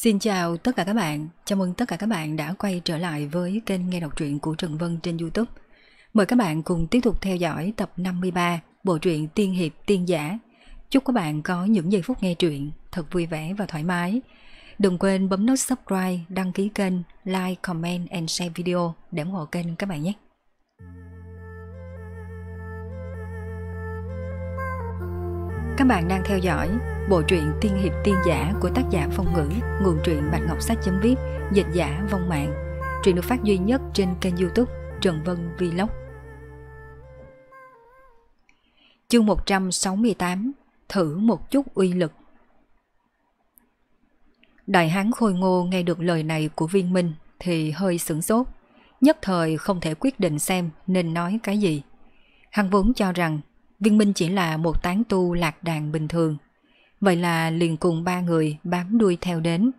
Xin chào tất cả các bạn, chào mừng tất cả các bạn đã quay trở lại với kênh nghe đọc truyện của Trần Vân trên Youtube. Mời các bạn cùng tiếp tục theo dõi tập 53 bộ truyện Tiên Hiệp Tiên Giả. Chúc các bạn có những giây phút nghe truyện thật vui vẻ và thoải mái. Đừng quên bấm nút subscribe, đăng ký kênh, like, comment and share video để ủng hộ kênh các bạn nhé. Các bạn đang theo dõi bộ truyện Tiên hiệp tiên giả của tác giả Phong Ngữ, nguồn truyện Bạch Ngọc Sách chấm viết, dịch giả Vong Mạng. Truyện được phát duy nhất trên kênh youtube Trần Vân Vlog. Chương 168 Thử một chút uy lực Đại hán khôi ngô nghe được lời này của viên minh thì hơi sửng sốt, nhất thời không thể quyết định xem nên nói cái gì. Hắn vốn cho rằng Viên Minh chỉ là một tán tu lạc đàn bình thường. Vậy là liền cùng ba người bám đuôi theo đến.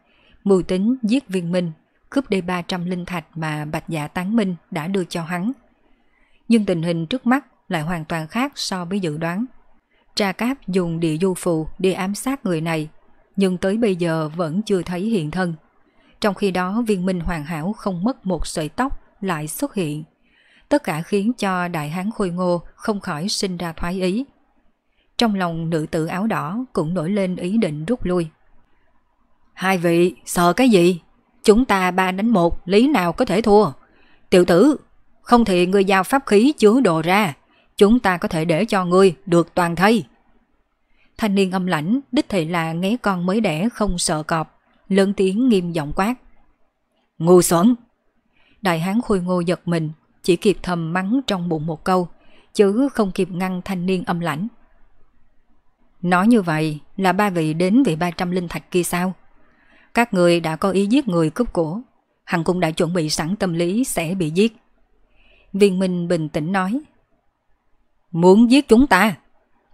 Mưu tính giết Viên Minh, cướp đi 300 linh thạch mà Bạch giả dạ Tán Minh đã đưa cho hắn. Nhưng tình hình trước mắt lại hoàn toàn khác so với dự đoán. Tra Cáp dùng địa du phù để ám sát người này, nhưng tới bây giờ vẫn chưa thấy hiện thân. Trong khi đó viên minh hoàn hảo không mất một sợi tóc lại xuất hiện tất cả khiến cho đại hán khôi ngô không khỏi sinh ra thoái ý. Trong lòng nữ tử áo đỏ cũng nổi lên ý định rút lui. Hai vị, sợ cái gì? Chúng ta ba đánh một, lý nào có thể thua? Tiểu tử, không thì ngươi giao pháp khí chứa đồ ra, chúng ta có thể để cho ngươi được toàn thây. Thanh niên âm lãnh, đích thị là nghé con mới đẻ không sợ cọp, lớn tiếng nghiêm giọng quát. Ngu xuẩn! Đại hán khôi ngô giật mình, chỉ kịp thầm mắng trong bụng một câu, chứ không kịp ngăn thanh niên âm lãnh. Nói như vậy là ba vị đến vị 300 linh thạch kia sao? Các người đã có ý giết người cướp cổ, hẳn cũng đã chuẩn bị sẵn tâm lý sẽ bị giết. Viên Minh bình tĩnh nói. Muốn giết chúng ta?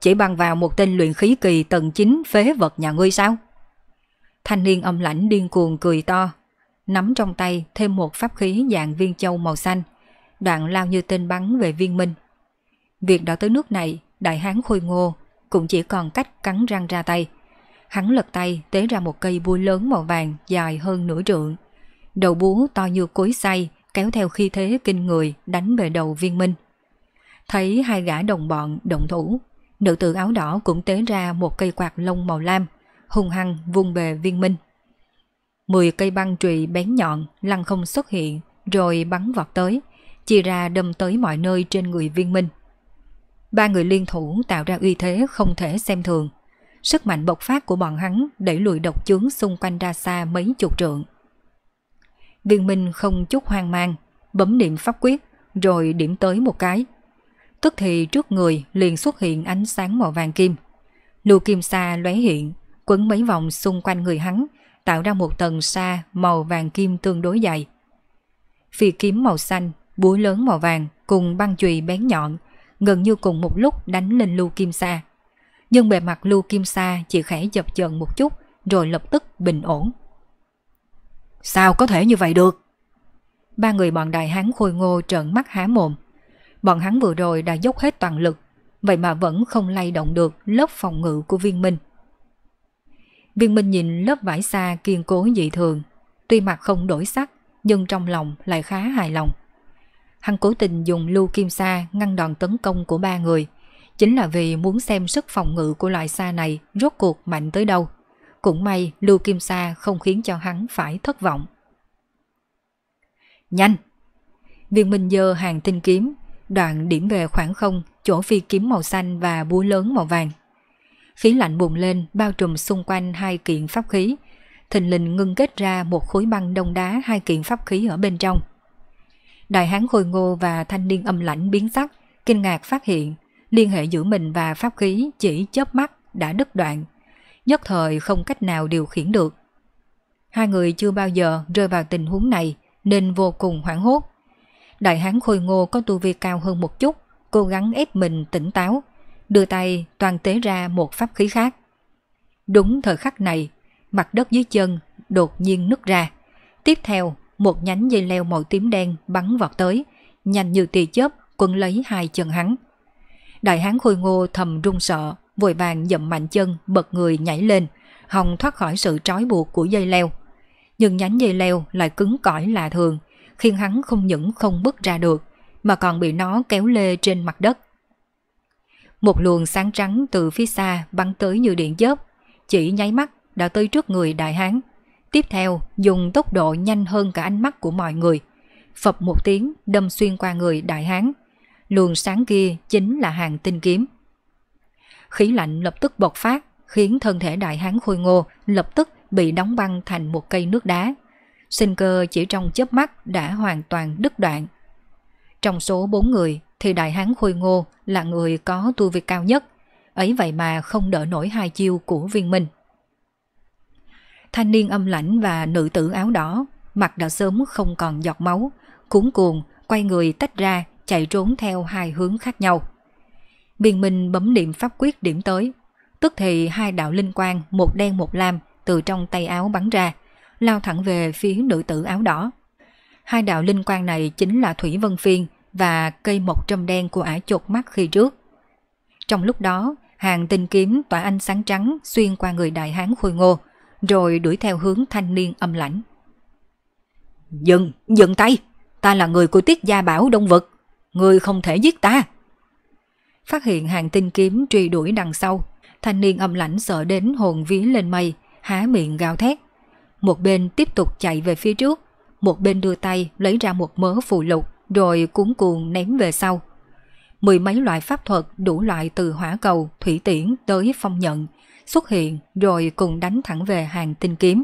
Chỉ bằng vào một tên luyện khí kỳ tầng 9 phế vật nhà ngươi sao? Thanh niên âm lãnh điên cuồng cười to, nắm trong tay thêm một pháp khí dạng viên châu màu xanh, đoạn lao như tên bắn về viên minh. Việc đã tới nước này, đại hán khôi ngô cũng chỉ còn cách cắn răng ra tay. Hắn lật tay tế ra một cây búa lớn màu vàng dài hơn nửa trượng. Đầu búa to như cối xay kéo theo khi thế kinh người đánh về đầu viên minh. Thấy hai gã đồng bọn động thủ, nữ tử áo đỏ cũng tế ra một cây quạt lông màu lam, hung hăng vung về viên minh. Mười cây băng trụy bén nhọn lăng không xuất hiện rồi bắn vọt tới chia ra đâm tới mọi nơi trên người viên minh. Ba người liên thủ tạo ra uy thế không thể xem thường. Sức mạnh bộc phát của bọn hắn đẩy lùi độc chướng xung quanh ra xa mấy chục trượng. Viên minh không chút hoang mang, bấm niệm pháp quyết, rồi điểm tới một cái. Tức thì trước người liền xuất hiện ánh sáng màu vàng kim. Lưu kim sa lóe hiện, quấn mấy vòng xung quanh người hắn, tạo ra một tầng sa màu vàng kim tương đối dày. Phi kiếm màu xanh búa lớn màu vàng cùng băng chùy bén nhọn, gần như cùng một lúc đánh lên lưu kim sa. Nhưng bề mặt lưu kim sa chỉ khẽ dập dần một chút rồi lập tức bình ổn. Sao có thể như vậy được? Ba người bọn đại hán khôi ngô trợn mắt há mồm. Bọn hắn vừa rồi đã dốc hết toàn lực, vậy mà vẫn không lay động được lớp phòng ngự của viên minh. Viên minh nhìn lớp vải xa kiên cố dị thường, tuy mặt không đổi sắc, nhưng trong lòng lại khá hài lòng. Hắn cố tình dùng lưu kim sa ngăn đòn tấn công của ba người, chính là vì muốn xem sức phòng ngự của loại sa này rốt cuộc mạnh tới đâu. Cũng may lưu kim sa không khiến cho hắn phải thất vọng. Nhanh! Viên Minh dơ hàng tinh kiếm, đoạn điểm về khoảng không, chỗ phi kiếm màu xanh và búa lớn màu vàng. Khí lạnh bùng lên bao trùm xung quanh hai kiện pháp khí, thình lình ngưng kết ra một khối băng đông đá hai kiện pháp khí ở bên trong. Đại hán khôi ngô và thanh niên âm lãnh biến sắc, kinh ngạc phát hiện, liên hệ giữa mình và pháp khí chỉ chớp mắt đã đứt đoạn, nhất thời không cách nào điều khiển được. Hai người chưa bao giờ rơi vào tình huống này nên vô cùng hoảng hốt. Đại hán khôi ngô có tu vi cao hơn một chút, cố gắng ép mình tỉnh táo, đưa tay toàn tế ra một pháp khí khác. Đúng thời khắc này, mặt đất dưới chân đột nhiên nứt ra. Tiếp theo một nhánh dây leo màu tím đen bắn vọt tới, nhanh như tia chớp quấn lấy hai chân hắn. Đại hán khôi ngô thầm run sợ, vội vàng dậm mạnh chân, bật người nhảy lên, hòng thoát khỏi sự trói buộc của dây leo. Nhưng nhánh dây leo lại cứng cỏi lạ thường, khiến hắn không những không bước ra được, mà còn bị nó kéo lê trên mặt đất. Một luồng sáng trắng từ phía xa bắn tới như điện chớp, chỉ nháy mắt đã tới trước người đại hán. Tiếp theo, dùng tốc độ nhanh hơn cả ánh mắt của mọi người. Phập một tiếng đâm xuyên qua người đại hán. Luồng sáng kia chính là hàng tinh kiếm. Khí lạnh lập tức bộc phát, khiến thân thể đại hán khôi ngô lập tức bị đóng băng thành một cây nước đá. Sinh cơ chỉ trong chớp mắt đã hoàn toàn đứt đoạn. Trong số bốn người thì đại hán khôi ngô là người có tu vi cao nhất, ấy vậy mà không đỡ nổi hai chiêu của viên minh thanh niên âm lãnh và nữ tử áo đỏ, mặt đã sớm không còn giọt máu, cuốn cuồng, quay người tách ra, chạy trốn theo hai hướng khác nhau. Biên Minh bấm niệm pháp quyết điểm tới, tức thì hai đạo linh quang, một đen một lam, từ trong tay áo bắn ra, lao thẳng về phía nữ tử áo đỏ. Hai đạo linh quang này chính là Thủy Vân Phiên và cây mộc trâm đen của ả chột mắt khi trước. Trong lúc đó, hàng tinh kiếm tỏa ánh sáng trắng xuyên qua người đại hán khôi ngô, rồi đuổi theo hướng thanh niên âm lãnh. Dừng, dừng tay! Ta là người của tiết gia bảo đông vực. Người không thể giết ta! Phát hiện hàng tinh kiếm truy đuổi đằng sau, thanh niên âm lãnh sợ đến hồn vía lên mây, há miệng gào thét. Một bên tiếp tục chạy về phía trước, một bên đưa tay lấy ra một mớ phù lục rồi cuốn cuồng ném về sau. Mười mấy loại pháp thuật đủ loại từ hỏa cầu, thủy tiễn tới phong nhận xuất hiện rồi cùng đánh thẳng về hàng tinh kiếm.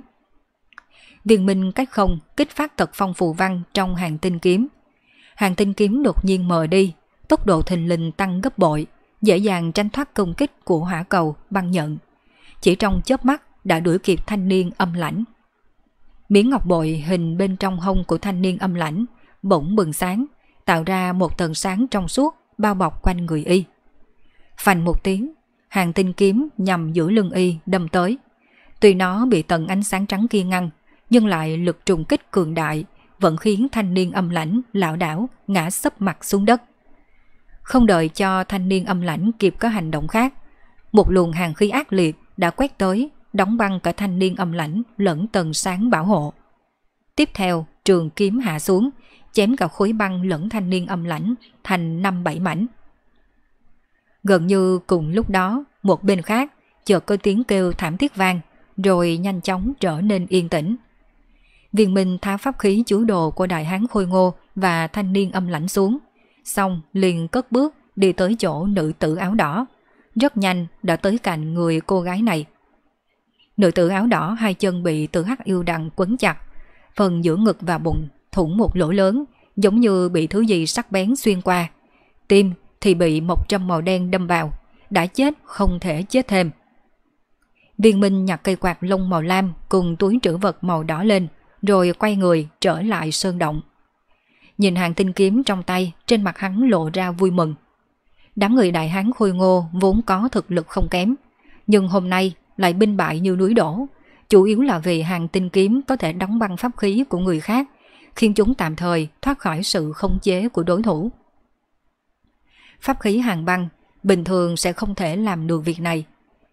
Viên minh cách không kích phát tật phong phù văn trong hàng tinh kiếm. Hàng tinh kiếm đột nhiên mờ đi, tốc độ thình lình tăng gấp bội, dễ dàng tránh thoát công kích của hỏa cầu băng nhận. Chỉ trong chớp mắt đã đuổi kịp thanh niên âm lãnh. Miếng ngọc bội hình bên trong hông của thanh niên âm lãnh bỗng bừng sáng, tạo ra một tầng sáng trong suốt bao bọc quanh người y. Phành một tiếng, hàng tinh kiếm nhằm giữa lưng y đâm tới. Tuy nó bị tầng ánh sáng trắng kia ngăn, nhưng lại lực trùng kích cường đại, vẫn khiến thanh niên âm lãnh, lão đảo, ngã sấp mặt xuống đất. Không đợi cho thanh niên âm lãnh kịp có hành động khác, một luồng hàng khí ác liệt đã quét tới, đóng băng cả thanh niên âm lãnh lẫn tầng sáng bảo hộ. Tiếp theo, trường kiếm hạ xuống, chém cả khối băng lẫn thanh niên âm lãnh thành năm bảy mảnh, Gần như cùng lúc đó, một bên khác chợt có tiếng kêu thảm thiết vang, rồi nhanh chóng trở nên yên tĩnh. Viên Minh tháo pháp khí chứa đồ của đại hán khôi ngô và thanh niên âm lãnh xuống, xong liền cất bước đi tới chỗ nữ tử áo đỏ. Rất nhanh đã tới cạnh người cô gái này. Nữ tử áo đỏ hai chân bị tử hắc yêu đằng quấn chặt, phần giữa ngực và bụng thủng một lỗ lớn giống như bị thứ gì sắc bén xuyên qua. Tim thì bị một trăm màu đen đâm vào, đã chết không thể chết thêm. Viên Minh nhặt cây quạt lông màu lam cùng túi trữ vật màu đỏ lên, rồi quay người trở lại sơn động. Nhìn hàng tinh kiếm trong tay, trên mặt hắn lộ ra vui mừng. Đám người đại hán khôi ngô vốn có thực lực không kém, nhưng hôm nay lại binh bại như núi đổ, chủ yếu là vì hàng tinh kiếm có thể đóng băng pháp khí của người khác, khiến chúng tạm thời thoát khỏi sự khống chế của đối thủ pháp khí hàng băng bình thường sẽ không thể làm được việc này.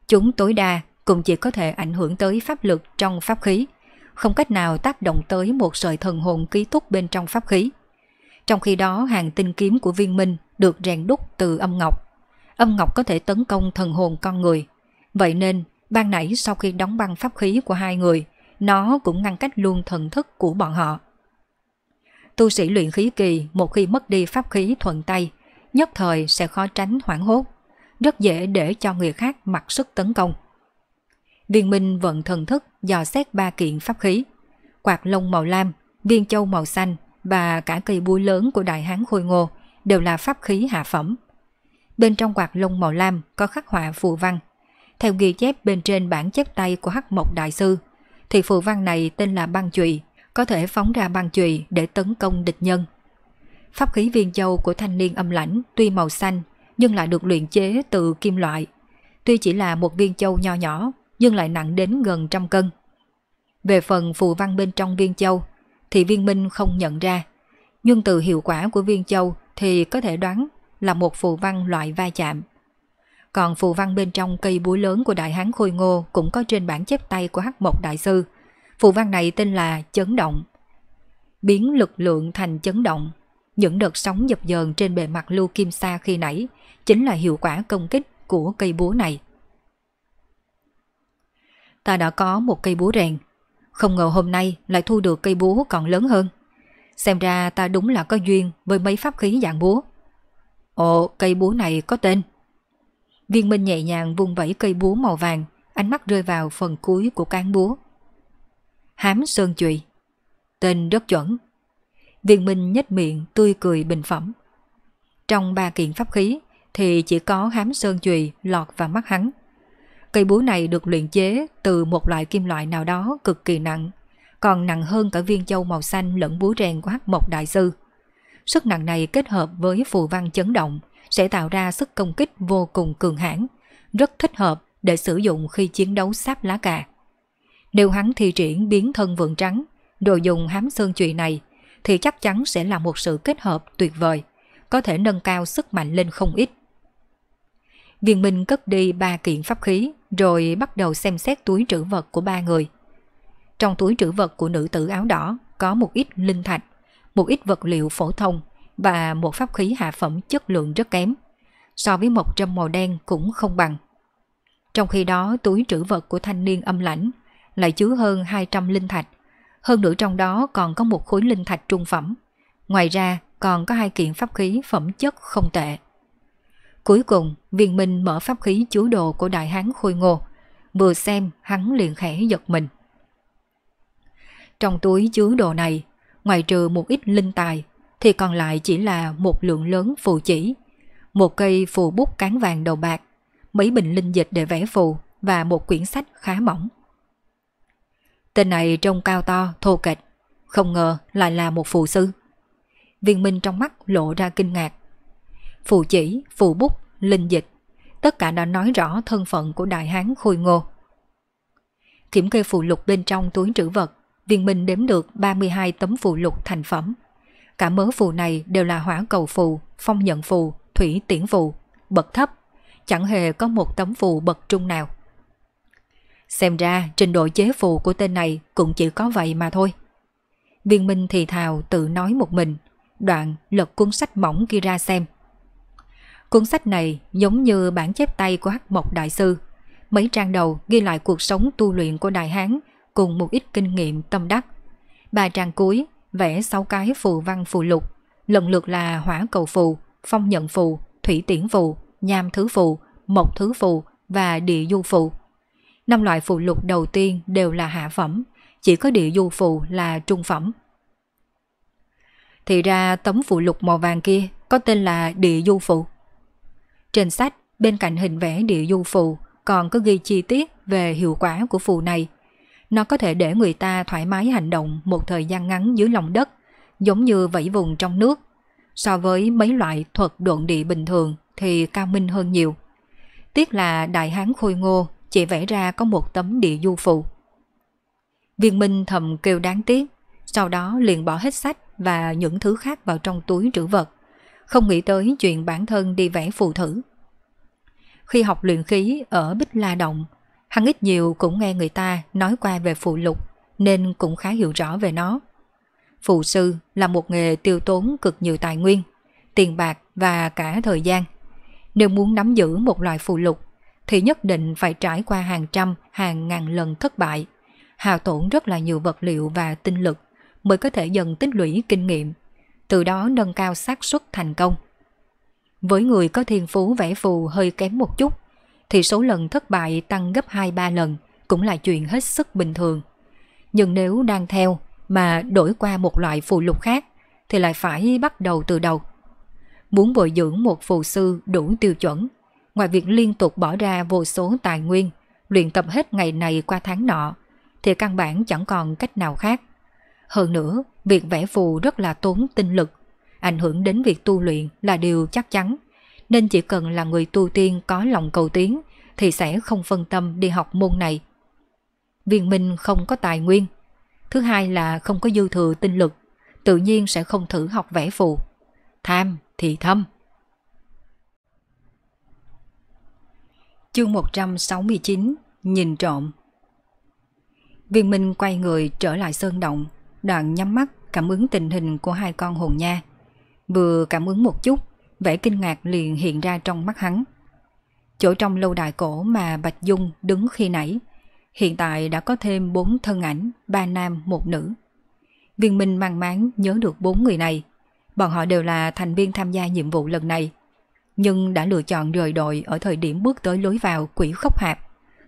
Chúng tối đa cũng chỉ có thể ảnh hưởng tới pháp lực trong pháp khí, không cách nào tác động tới một sợi thần hồn ký túc bên trong pháp khí. Trong khi đó hàng tinh kiếm của viên minh được rèn đúc từ âm ngọc. Âm ngọc có thể tấn công thần hồn con người. Vậy nên, ban nãy sau khi đóng băng pháp khí của hai người, nó cũng ngăn cách luôn thần thức của bọn họ. Tu sĩ luyện khí kỳ một khi mất đi pháp khí thuận tay – nhất thời sẽ khó tránh hoảng hốt, rất dễ để cho người khác mặc sức tấn công. Viên Minh vận thần thức dò xét ba kiện pháp khí, quạt lông màu lam, viên châu màu xanh và cả cây búa lớn của đại hán khôi ngô đều là pháp khí hạ phẩm. Bên trong quạt lông màu lam có khắc họa phù văn. Theo ghi chép bên trên bản chép tay của Hắc Mộc Đại Sư, thì phù văn này tên là băng chùy, có thể phóng ra băng chùy để tấn công địch nhân. Pháp khí viên châu của thanh niên âm lãnh tuy màu xanh nhưng lại được luyện chế từ kim loại. Tuy chỉ là một viên châu nho nhỏ nhưng lại nặng đến gần trăm cân. Về phần phù văn bên trong viên châu thì viên minh không nhận ra. Nhưng từ hiệu quả của viên châu thì có thể đoán là một phù văn loại va chạm. Còn phù văn bên trong cây búa lớn của đại hán Khôi Ngô cũng có trên bản chép tay của hắc một đại sư. Phù văn này tên là chấn động. Biến lực lượng thành chấn động những đợt sóng dập dờn trên bề mặt lưu kim sa khi nãy chính là hiệu quả công kích của cây búa này. Ta đã có một cây búa rèn, không ngờ hôm nay lại thu được cây búa còn lớn hơn. Xem ra ta đúng là có duyên với mấy pháp khí dạng búa. Ồ, cây búa này có tên. Viên Minh nhẹ nhàng vung vẩy cây búa màu vàng, ánh mắt rơi vào phần cuối của cán búa. Hám Sơn Chùy. Tên rất chuẩn. Viên Minh nhếch miệng tươi cười bình phẩm. Trong ba kiện pháp khí thì chỉ có hám sơn chùy lọt vào mắt hắn. Cây búa này được luyện chế từ một loại kim loại nào đó cực kỳ nặng, còn nặng hơn cả viên châu màu xanh lẫn búa rèn của hắc mộc đại sư. Sức nặng này kết hợp với phù văn chấn động sẽ tạo ra sức công kích vô cùng cường hãn, rất thích hợp để sử dụng khi chiến đấu sáp lá cà. Nếu hắn thi triển biến thân vượng trắng, rồi dùng hám sơn chùy này – thì chắc chắn sẽ là một sự kết hợp tuyệt vời, có thể nâng cao sức mạnh lên không ít. Viên Minh cất đi ba kiện pháp khí rồi bắt đầu xem xét túi trữ vật của ba người. Trong túi trữ vật của nữ tử áo đỏ có một ít linh thạch, một ít vật liệu phổ thông và một pháp khí hạ phẩm chất lượng rất kém. So với một trâm màu đen cũng không bằng. Trong khi đó túi trữ vật của thanh niên âm lãnh lại chứa hơn 200 linh thạch hơn nữa trong đó còn có một khối linh thạch trung phẩm. Ngoài ra còn có hai kiện pháp khí phẩm chất không tệ. Cuối cùng, viên minh mở pháp khí chứa đồ của đại hán khôi ngô. Vừa xem, hắn liền khẽ giật mình. Trong túi chứa đồ này, ngoài trừ một ít linh tài, thì còn lại chỉ là một lượng lớn phù chỉ, một cây phù bút cán vàng đầu bạc, mấy bình linh dịch để vẽ phù và một quyển sách khá mỏng. Tên này trông cao to, thô kệch, không ngờ lại là một phù sư. Viên Minh trong mắt lộ ra kinh ngạc. Phù chỉ, phù bút, linh dịch, tất cả đã nói rõ thân phận của đại hán khôi ngô. Kiểm kê phù lục bên trong túi trữ vật, Viên Minh đếm được 32 tấm phù lục thành phẩm. Cả mớ phù này đều là hỏa cầu phù, phong nhận phù, thủy tiễn phù, bậc thấp, chẳng hề có một tấm phù bậc trung nào. Xem ra trình độ chế phù của tên này cũng chỉ có vậy mà thôi. Viên Minh thì thào tự nói một mình, đoạn lật cuốn sách mỏng kia ra xem. Cuốn sách này giống như bản chép tay của Hắc Mộc Đại Sư. Mấy trang đầu ghi lại cuộc sống tu luyện của Đại Hán cùng một ít kinh nghiệm tâm đắc. Ba trang cuối vẽ sáu cái phù văn phù lục, lần lượt là hỏa cầu phù, phong nhận phù, thủy tiễn phù, nham thứ phù, mộc thứ phù và địa du phù năm loại phụ lục đầu tiên đều là hạ phẩm, chỉ có địa du phù là trung phẩm. Thì ra tấm phụ lục màu vàng kia có tên là địa du phù. Trên sách, bên cạnh hình vẽ địa du phù còn có ghi chi tiết về hiệu quả của phù này. Nó có thể để người ta thoải mái hành động một thời gian ngắn dưới lòng đất, giống như vẫy vùng trong nước. So với mấy loại thuật độn địa bình thường thì cao minh hơn nhiều. Tiếc là Đại Hán Khôi Ngô chỉ vẽ ra có một tấm địa du phù Viên Minh thầm kêu đáng tiếc, sau đó liền bỏ hết sách và những thứ khác vào trong túi trữ vật, không nghĩ tới chuyện bản thân đi vẽ phù thử. Khi học luyện khí ở Bích La Động, hắn ít nhiều cũng nghe người ta nói qua về phụ lục nên cũng khá hiểu rõ về nó. Phụ sư là một nghề tiêu tốn cực nhiều tài nguyên, tiền bạc và cả thời gian. Nếu muốn nắm giữ một loại phụ lục thì nhất định phải trải qua hàng trăm, hàng ngàn lần thất bại, hao tổn rất là nhiều vật liệu và tinh lực mới có thể dần tích lũy kinh nghiệm, từ đó nâng cao xác suất thành công. Với người có thiên phú vẽ phù hơi kém một chút, thì số lần thất bại tăng gấp 2-3 lần cũng là chuyện hết sức bình thường. Nhưng nếu đang theo mà đổi qua một loại phù lục khác thì lại phải bắt đầu từ đầu. Muốn bồi dưỡng một phù sư đủ tiêu chuẩn ngoài việc liên tục bỏ ra vô số tài nguyên, luyện tập hết ngày này qua tháng nọ, thì căn bản chẳng còn cách nào khác. Hơn nữa, việc vẽ phù rất là tốn tinh lực, ảnh hưởng đến việc tu luyện là điều chắc chắn, nên chỉ cần là người tu tiên có lòng cầu tiến thì sẽ không phân tâm đi học môn này. Viên minh không có tài nguyên, thứ hai là không có dư thừa tinh lực, tự nhiên sẽ không thử học vẽ phù. Tham thì thâm. Chương 169 Nhìn trộm Viên Minh quay người trở lại sơn động Đoạn nhắm mắt cảm ứng tình hình của hai con hồn nha Vừa cảm ứng một chút Vẻ kinh ngạc liền hiện ra trong mắt hắn Chỗ trong lâu đài cổ mà Bạch Dung đứng khi nãy Hiện tại đã có thêm bốn thân ảnh Ba nam một nữ Viên Minh mang máng nhớ được bốn người này Bọn họ đều là thành viên tham gia nhiệm vụ lần này – nhưng đã lựa chọn rời đội ở thời điểm bước tới lối vào quỷ khốc hạp.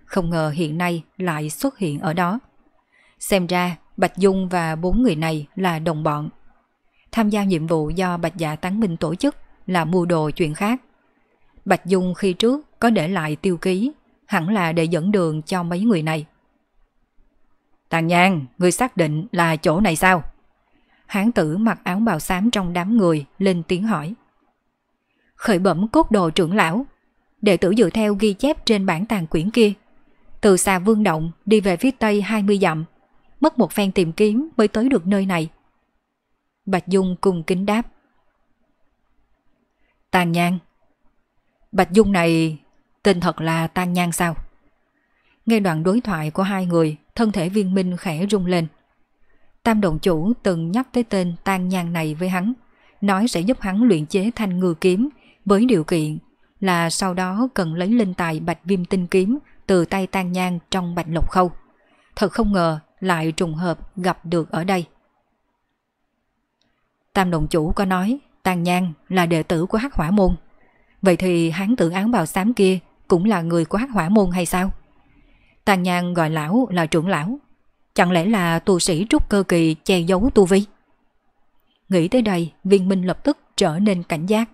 Không ngờ hiện nay lại xuất hiện ở đó. Xem ra, Bạch Dung và bốn người này là đồng bọn. Tham gia nhiệm vụ do Bạch Dạ Tán Minh tổ chức là mua đồ chuyện khác. Bạch Dung khi trước có để lại tiêu ký, hẳn là để dẫn đường cho mấy người này. Tàn nhang, người xác định là chỗ này sao? Hán tử mặc áo bào xám trong đám người lên tiếng hỏi khởi bẩm cốt đồ trưởng lão. Đệ tử dự theo ghi chép trên bản tàn quyển kia. Từ xa vương động đi về phía tây 20 dặm, mất một phen tìm kiếm mới tới được nơi này. Bạch Dung cùng kính đáp. Tàn nhang. Bạch Dung này tên thật là Tàn nhang sao? Nghe đoạn đối thoại của hai người, thân thể viên minh khẽ rung lên. Tam động chủ từng nhắc tới tên tan nhang này với hắn, nói sẽ giúp hắn luyện chế thanh ngư kiếm với điều kiện là sau đó cần lấy linh tài bạch viêm tinh kiếm từ tay tan nhang trong bạch lục khâu. Thật không ngờ lại trùng hợp gặp được ở đây. Tam đồng chủ có nói tan nhang là đệ tử của Hắc Hỏa Môn. Vậy thì hắn tử án bào xám kia cũng là người của Hắc Hỏa Môn hay sao? Tàn nhang gọi lão là trưởng lão. Chẳng lẽ là tu sĩ trúc cơ kỳ che giấu tu vi? Nghĩ tới đây, viên minh lập tức trở nên cảnh giác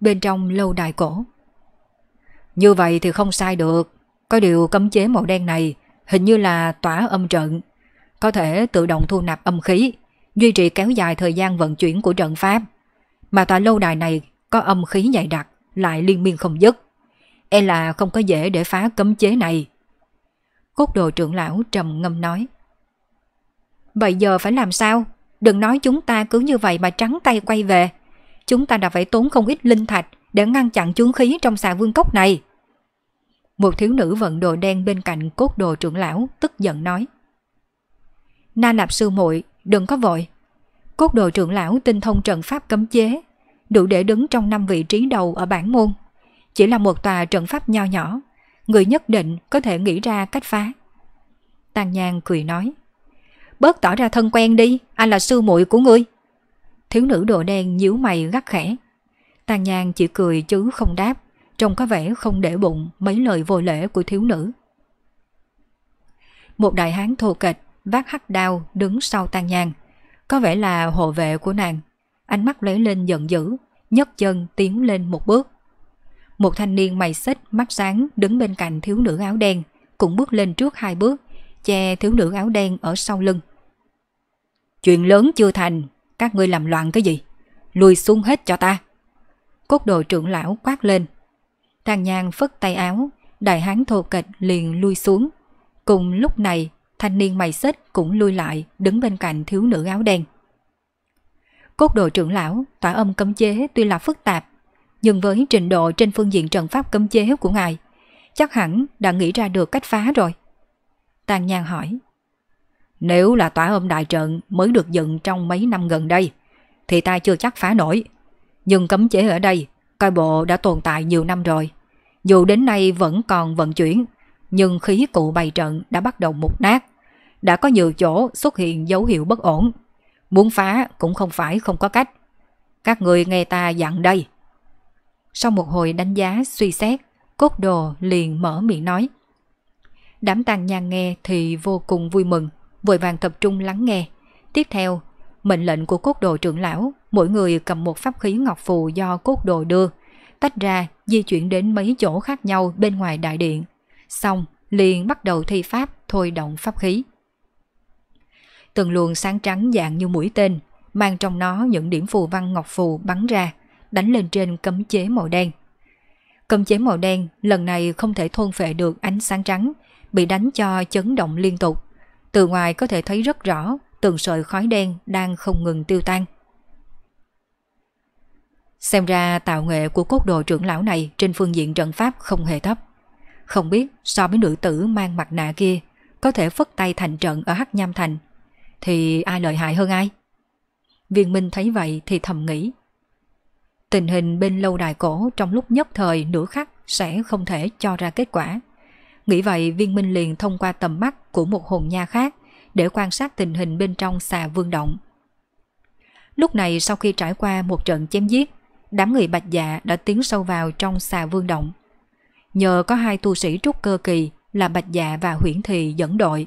bên trong lâu đài cổ. Như vậy thì không sai được. Có điều cấm chế màu đen này hình như là tỏa âm trận. Có thể tự động thu nạp âm khí, duy trì kéo dài thời gian vận chuyển của trận pháp. Mà tòa lâu đài này có âm khí dày đặc, lại liên miên không dứt. E là không có dễ để phá cấm chế này. Cốt đồ trưởng lão trầm ngâm nói. Vậy giờ phải làm sao? Đừng nói chúng ta cứ như vậy mà trắng tay quay về chúng ta đã phải tốn không ít linh thạch để ngăn chặn chướng khí trong xà vương cốc này. Một thiếu nữ vận đồ đen bên cạnh cốt đồ trưởng lão tức giận nói. Na nạp sư muội đừng có vội. Cốt đồ trưởng lão tinh thông trận pháp cấm chế, đủ để đứng trong năm vị trí đầu ở bản môn. Chỉ là một tòa trận pháp nho nhỏ, người nhất định có thể nghĩ ra cách phá. Tàn nhang cười nói. Bớt tỏ ra thân quen đi, anh là sư muội của ngươi, Thiếu nữ đồ đen nhíu mày gắt khẽ. Tàn nhang chỉ cười chứ không đáp, trông có vẻ không để bụng mấy lời vô lễ của thiếu nữ. Một đại hán thô kịch, vác hắc đao đứng sau tàn nhang. Có vẻ là hộ vệ của nàng. Ánh mắt lấy lên giận dữ, nhấc chân tiến lên một bước. Một thanh niên mày xích, mắt sáng đứng bên cạnh thiếu nữ áo đen, cũng bước lên trước hai bước, che thiếu nữ áo đen ở sau lưng. Chuyện lớn chưa thành, các ngươi làm loạn cái gì? Lùi xuống hết cho ta. Cốt đồ trưởng lão quát lên. Tàn nhang phất tay áo, đại hán thô kịch liền lui xuống. Cùng lúc này, thanh niên mày xích cũng lui lại, đứng bên cạnh thiếu nữ áo đen. Cốt đồ trưởng lão, tỏa âm cấm chế tuy là phức tạp, nhưng với trình độ trên phương diện trận pháp cấm chế của ngài, chắc hẳn đã nghĩ ra được cách phá rồi. Tàn nhang hỏi. Nếu là tỏa ôm đại trận mới được dựng trong mấy năm gần đây, thì ta chưa chắc phá nổi. Nhưng cấm chế ở đây, coi bộ đã tồn tại nhiều năm rồi. Dù đến nay vẫn còn vận chuyển, nhưng khí cụ bày trận đã bắt đầu mục nát. Đã có nhiều chỗ xuất hiện dấu hiệu bất ổn. Muốn phá cũng không phải không có cách. Các người nghe ta dặn đây. Sau một hồi đánh giá, suy xét, cốt đồ liền mở miệng nói. Đám tàn nhang nghe thì vô cùng vui mừng vội vàng tập trung lắng nghe. Tiếp theo, mệnh lệnh của cốt đồ trưởng lão, mỗi người cầm một pháp khí ngọc phù do cốt đồ đưa, tách ra di chuyển đến mấy chỗ khác nhau bên ngoài đại điện. Xong, liền bắt đầu thi pháp thôi động pháp khí. Từng luồng sáng trắng dạng như mũi tên, mang trong nó những điểm phù văn ngọc phù bắn ra, đánh lên trên cấm chế màu đen. Cấm chế màu đen lần này không thể thôn phệ được ánh sáng trắng, bị đánh cho chấn động liên tục. Từ ngoài có thể thấy rất rõ từng sợi khói đen đang không ngừng tiêu tan. Xem ra tạo nghệ của cốt đồ trưởng lão này trên phương diện trận pháp không hề thấp. Không biết so với nữ tử mang mặt nạ kia có thể phất tay thành trận ở Hắc Nham Thành thì ai lợi hại hơn ai? Viên Minh thấy vậy thì thầm nghĩ. Tình hình bên lâu đài cổ trong lúc nhất thời nửa khắc sẽ không thể cho ra kết quả. Nghĩ vậy viên minh liền thông qua tầm mắt của một hồn nha khác để quan sát tình hình bên trong xà vương động. Lúc này sau khi trải qua một trận chém giết, đám người bạch dạ đã tiến sâu vào trong xà vương động. Nhờ có hai tu sĩ trúc cơ kỳ là bạch dạ và huyển thị dẫn đội,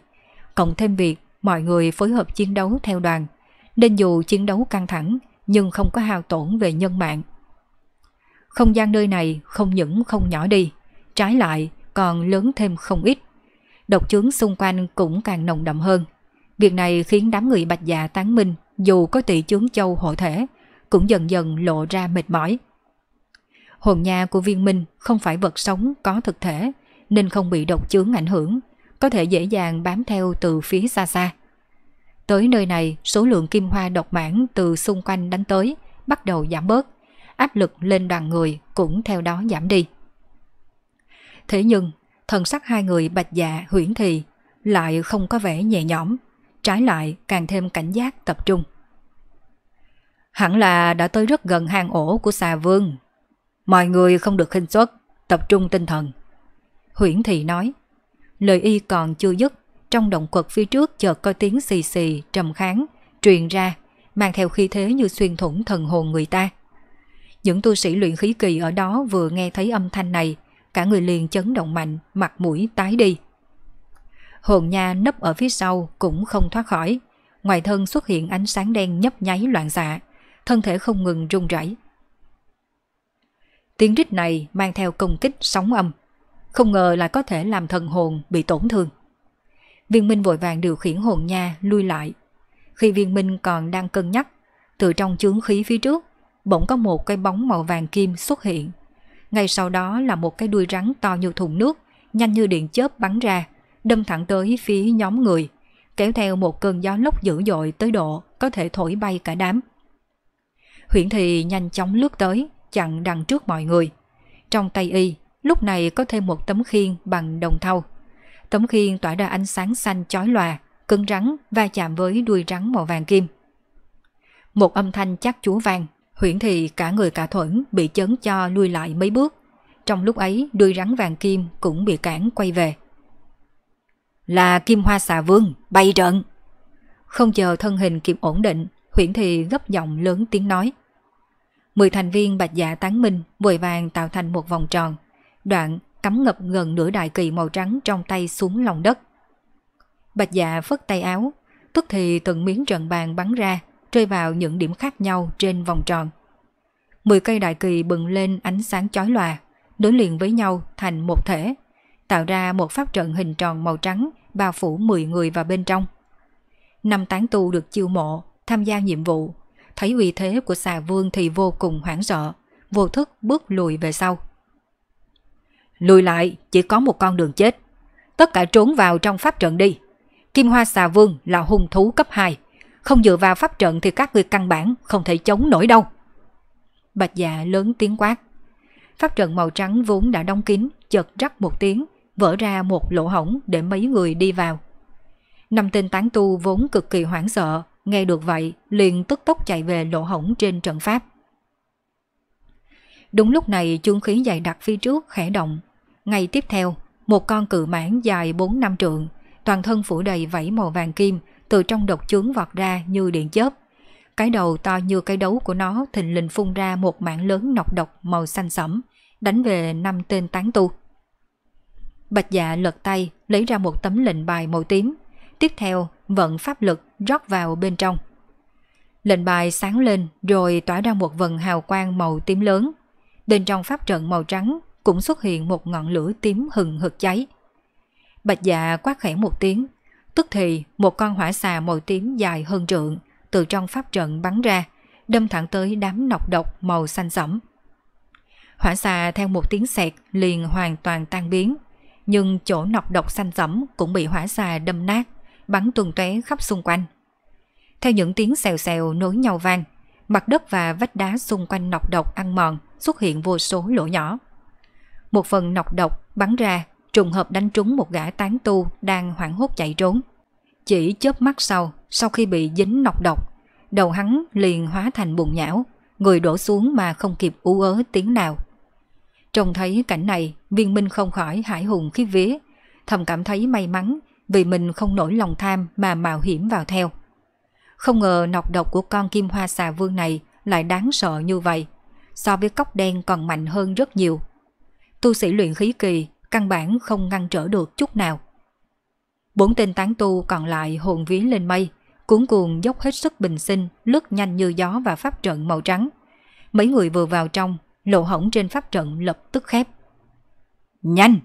cộng thêm việc mọi người phối hợp chiến đấu theo đoàn, nên dù chiến đấu căng thẳng nhưng không có hao tổn về nhân mạng. Không gian nơi này không những không nhỏ đi, trái lại còn lớn thêm không ít. Độc chứng xung quanh cũng càng nồng đậm hơn. Việc này khiến đám người bạch dạ tán minh dù có tỷ chứng châu hộ thể cũng dần dần lộ ra mệt mỏi. Hồn nhà của viên minh không phải vật sống có thực thể nên không bị độc chứng ảnh hưởng có thể dễ dàng bám theo từ phía xa xa. Tới nơi này, số lượng kim hoa độc mãn từ xung quanh đánh tới bắt đầu giảm bớt, áp lực lên đoàn người cũng theo đó giảm đi. Thế nhưng, thần sắc hai người bạch dạ huyển thì lại không có vẻ nhẹ nhõm, trái lại càng thêm cảnh giác tập trung. Hẳn là đã tới rất gần hang ổ của xà vương. Mọi người không được khinh xuất, tập trung tinh thần. Huyển thị nói, lời y còn chưa dứt, trong động quật phía trước chợt có tiếng xì xì, trầm kháng, truyền ra, mang theo khí thế như xuyên thủng thần hồn người ta. Những tu sĩ luyện khí kỳ ở đó vừa nghe thấy âm thanh này, cả người liền chấn động mạnh, mặt mũi tái đi. Hồn nha nấp ở phía sau cũng không thoát khỏi, ngoài thân xuất hiện ánh sáng đen nhấp nháy loạn xạ, thân thể không ngừng run rẩy. Tiếng rít này mang theo công kích sóng âm, không ngờ lại có thể làm thần hồn bị tổn thương. Viên Minh vội vàng điều khiển hồn nha lui lại. Khi Viên Minh còn đang cân nhắc, từ trong chướng khí phía trước, bỗng có một cái bóng màu vàng kim xuất hiện ngay sau đó là một cái đuôi rắn to như thùng nước, nhanh như điện chớp bắn ra, đâm thẳng tới phía nhóm người, kéo theo một cơn gió lốc dữ dội tới độ có thể thổi bay cả đám. Huyển thị nhanh chóng lướt tới, chặn đằng trước mọi người. Trong tay y, lúc này có thêm một tấm khiên bằng đồng thau. Tấm khiên tỏa ra ánh sáng xanh chói lòa, cứng rắn va chạm với đuôi rắn màu vàng kim. Một âm thanh chắc chúa vàng Huyển thì cả người cả thuẫn bị chấn cho lui lại mấy bước. Trong lúc ấy đuôi rắn vàng kim cũng bị cản quay về. Là kim hoa xà vương, bay trận! Không chờ thân hình kịp ổn định, Huyển thì gấp giọng lớn tiếng nói. Mười thành viên bạch dạ tán minh vội vàng tạo thành một vòng tròn. Đoạn cắm ngập gần nửa đại kỳ màu trắng trong tay xuống lòng đất. Bạch dạ phất tay áo, tức thì từng miếng trận bàn bắn ra, rơi vào những điểm khác nhau trên vòng tròn. Mười cây đại kỳ bừng lên ánh sáng chói lòa, đối liền với nhau thành một thể, tạo ra một pháp trận hình tròn màu trắng bao phủ mười người vào bên trong. Năm tán tu được chiêu mộ, tham gia nhiệm vụ, thấy uy thế của xà vương thì vô cùng hoảng sợ, vô thức bước lùi về sau. Lùi lại chỉ có một con đường chết, tất cả trốn vào trong pháp trận đi. Kim Hoa xà vương là hung thú cấp 2, không dựa vào pháp trận thì các người căn bản không thể chống nổi đâu. Bạch dạ lớn tiếng quát. Pháp trận màu trắng vốn đã đóng kín, chợt rắc một tiếng, vỡ ra một lỗ hổng để mấy người đi vào. Năm tên tán tu vốn cực kỳ hoảng sợ, nghe được vậy liền tức tốc chạy về lỗ hổng trên trận pháp. Đúng lúc này chuông khí dày đặc phía trước khẽ động. Ngay tiếp theo, một con cự mãng dài 4 năm trượng, toàn thân phủ đầy vảy màu vàng kim, từ trong độc chướng vọt ra như điện chớp. Cái đầu to như cái đấu của nó thình lình phun ra một mảng lớn nọc độc màu xanh sẫm, đánh về năm tên tán tu. Bạch dạ lật tay, lấy ra một tấm lệnh bài màu tím. Tiếp theo, vận pháp lực rót vào bên trong. Lệnh bài sáng lên rồi tỏa ra một vần hào quang màu tím lớn. Bên trong pháp trận màu trắng cũng xuất hiện một ngọn lửa tím hừng hực cháy. Bạch dạ quát khẽ một tiếng, Tức thì một con hỏa xà màu tím dài hơn trượng từ trong pháp trận bắn ra, đâm thẳng tới đám nọc độc màu xanh sẫm. Hỏa xà theo một tiếng sẹt liền hoàn toàn tan biến, nhưng chỗ nọc độc xanh sẫm cũng bị hỏa xà đâm nát, bắn tuần tóe khắp xung quanh. Theo những tiếng xèo xèo nối nhau vang, mặt đất và vách đá xung quanh nọc độc ăn mòn xuất hiện vô số lỗ nhỏ. Một phần nọc độc bắn ra trùng hợp đánh trúng một gã tán tu đang hoảng hốt chạy trốn. Chỉ chớp mắt sau, sau khi bị dính nọc độc, đầu hắn liền hóa thành bùn nhão, người đổ xuống mà không kịp ú ớ tiếng nào. Trông thấy cảnh này, viên minh không khỏi hải hùng khí vía, thầm cảm thấy may mắn vì mình không nổi lòng tham mà mạo hiểm vào theo. Không ngờ nọc độc của con kim hoa xà vương này lại đáng sợ như vậy, so với cốc đen còn mạnh hơn rất nhiều. Tu sĩ luyện khí kỳ căn bản không ngăn trở được chút nào. Bốn tên tán tu còn lại hồn vía lên mây, cuốn cuồng dốc hết sức bình sinh, lướt nhanh như gió và pháp trận màu trắng. Mấy người vừa vào trong, lộ hổng trên pháp trận lập tức khép. Nhanh!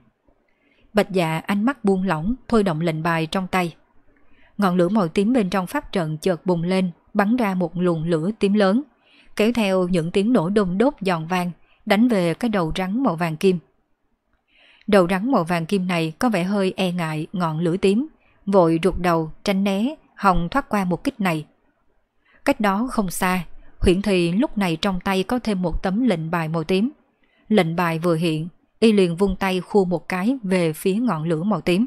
Bạch dạ ánh mắt buông lỏng, thôi động lệnh bài trong tay. Ngọn lửa màu tím bên trong pháp trận chợt bùng lên, bắn ra một luồng lửa tím lớn, kéo theo những tiếng nổ đôm đốt giòn vang, đánh về cái đầu rắn màu vàng kim. Đầu rắn màu vàng kim này có vẻ hơi e ngại ngọn lửa tím, vội rụt đầu, tránh né, hòng thoát qua một kích này. Cách đó không xa, huyện thị lúc này trong tay có thêm một tấm lệnh bài màu tím. Lệnh bài vừa hiện, y liền vung tay khu một cái về phía ngọn lửa màu tím.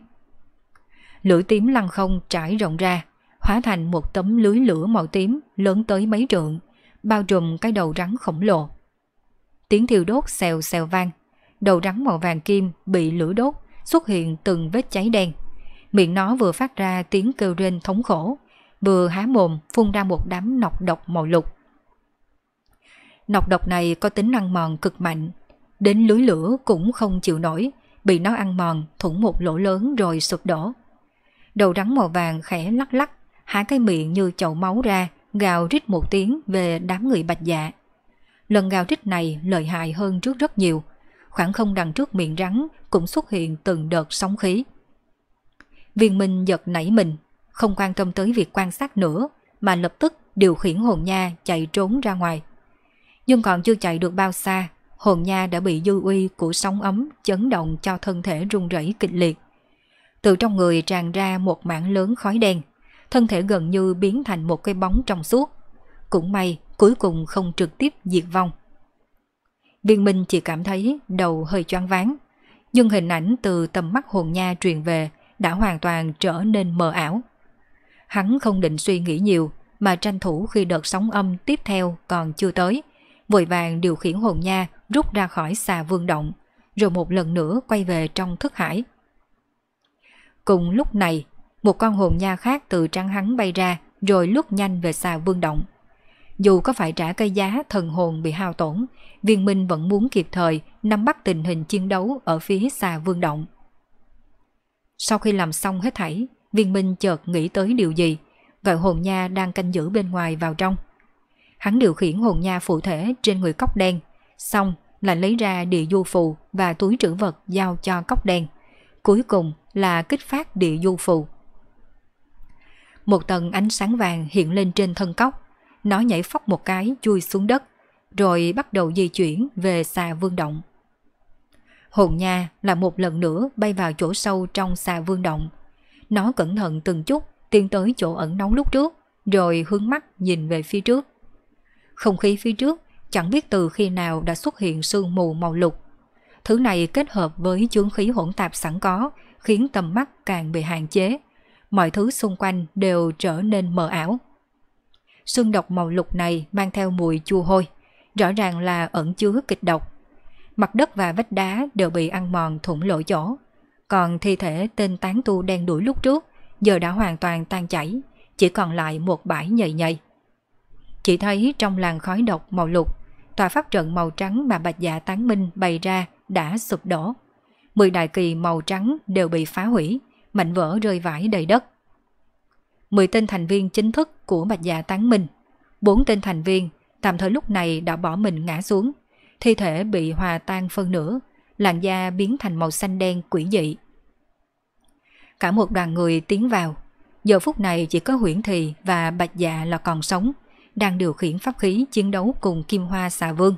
Lửa tím lăn không trải rộng ra, hóa thành một tấm lưới lửa màu tím lớn tới mấy trượng, bao trùm cái đầu rắn khổng lồ. Tiếng thiêu đốt xèo xèo vang, đầu rắn màu vàng kim bị lửa đốt, xuất hiện từng vết cháy đen. Miệng nó vừa phát ra tiếng kêu rên thống khổ, vừa há mồm phun ra một đám nọc độc màu lục. Nọc độc này có tính ăn mòn cực mạnh, đến lưới lửa cũng không chịu nổi, bị nó ăn mòn thủng một lỗ lớn rồi sụp đổ. Đầu rắn màu vàng khẽ lắc lắc, há cái miệng như chậu máu ra, gào rít một tiếng về đám người bạch dạ. Lần gào rít này lợi hại hơn trước rất nhiều, khoảng không đằng trước miệng rắn cũng xuất hiện từng đợt sóng khí. Viên Minh giật nảy mình, không quan tâm tới việc quan sát nữa, mà lập tức điều khiển hồn nha chạy trốn ra ngoài. Nhưng còn chưa chạy được bao xa, hồn nha đã bị dư uy của sóng ấm chấn động cho thân thể rung rẩy kịch liệt. Từ trong người tràn ra một mảng lớn khói đen, thân thể gần như biến thành một cái bóng trong suốt. Cũng may cuối cùng không trực tiếp diệt vong. Viên Minh chỉ cảm thấy đầu hơi choáng váng. Nhưng hình ảnh từ tầm mắt hồn nha truyền về đã hoàn toàn trở nên mờ ảo. Hắn không định suy nghĩ nhiều mà tranh thủ khi đợt sóng âm tiếp theo còn chưa tới. Vội vàng điều khiển hồn nha rút ra khỏi xà vương động, rồi một lần nữa quay về trong thức hải. Cùng lúc này, một con hồn nha khác từ trăng hắn bay ra rồi lướt nhanh về xà vương động. Dù có phải trả cây giá thần hồn bị hao tổn, viên minh vẫn muốn kịp thời nắm bắt tình hình chiến đấu ở phía xa vương động. Sau khi làm xong hết thảy, viên minh chợt nghĩ tới điều gì, gọi hồn nha đang canh giữ bên ngoài vào trong. Hắn điều khiển hồn nha phụ thể trên người cốc đen, xong là lấy ra địa du phù và túi trữ vật giao cho cốc đen. Cuối cùng là kích phát địa du phù. Một tầng ánh sáng vàng hiện lên trên thân cốc nó nhảy phóc một cái chui xuống đất, rồi bắt đầu di chuyển về xà vương động. Hồn nha là một lần nữa bay vào chỗ sâu trong xà vương động. Nó cẩn thận từng chút tiến tới chỗ ẩn nóng lúc trước, rồi hướng mắt nhìn về phía trước. Không khí phía trước chẳng biết từ khi nào đã xuất hiện sương mù màu lục. Thứ này kết hợp với chướng khí hỗn tạp sẵn có, khiến tầm mắt càng bị hạn chế. Mọi thứ xung quanh đều trở nên mờ ảo xuân độc màu lục này mang theo mùi chua hôi, rõ ràng là ẩn chứa kịch độc. Mặt đất và vách đá đều bị ăn mòn thủng lỗ chỗ, còn thi thể tên tán tu đen đuổi lúc trước giờ đã hoàn toàn tan chảy, chỉ còn lại một bãi nhầy nhầy. Chỉ thấy trong làn khói độc màu lục, tòa pháp trận màu trắng mà bạch dạ tán minh bày ra đã sụp đổ. Mười đại kỳ màu trắng đều bị phá hủy, mảnh vỡ rơi vãi đầy đất. 10 tên thành viên chính thức của Bạch Dạ Tán mình, 4 tên thành viên tạm thời lúc này đã bỏ mình ngã xuống, thi thể bị hòa tan phân nửa, làn da biến thành màu xanh đen quỷ dị. Cả một đoàn người tiến vào, giờ phút này chỉ có Huyễn Thì và Bạch Dạ là còn sống, đang điều khiển pháp khí chiến đấu cùng Kim Hoa Xà Vương.